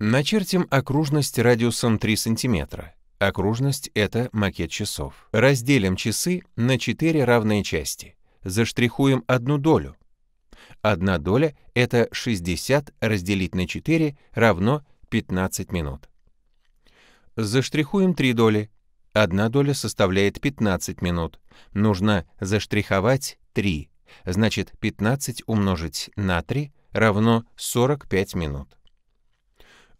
Начертим окружность радиусом 3 см. Окружность — это макет часов. Разделим часы на 4 равные части. Заштрихуем одну долю. Одна доля — это 60 разделить на 4 равно 15 минут. Заштрихуем три доли. Одна доля составляет 15 минут. Нужно заштриховать 3. Значит, 15 умножить на 3 равно 45 минут.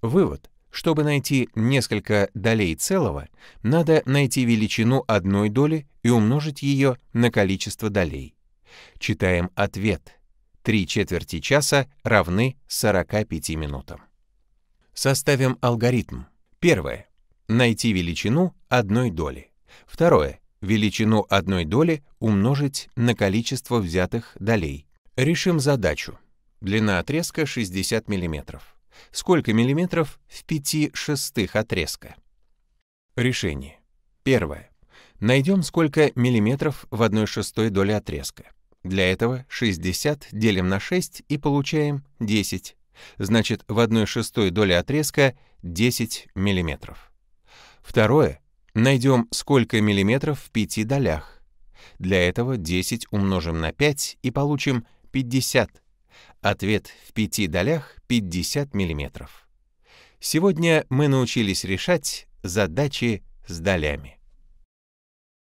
Вывод. Чтобы найти несколько долей целого, надо найти величину одной доли и умножить ее на количество долей. Читаем ответ. Три четверти часа равны 45 минутам. Составим алгоритм. Первое. Найти величину одной доли. Второе. Величину одной доли умножить на количество взятых долей. Решим задачу. Длина отрезка 60 миллиметров. Сколько миллиметров в 5 шестых отрезка? Решение. Первое. Найдем, сколько миллиметров в 1 шестой доле отрезка. Для этого 60 делим на 6 и получаем 10. Значит, в 1 шестой доле отрезка 10 миллиметров. Второе. Найдем, сколько миллиметров в 5 долях. Для этого 10 умножим на 5 и получим 50 Ответ в пяти долях 50 мм. Сегодня мы научились решать задачи с долями.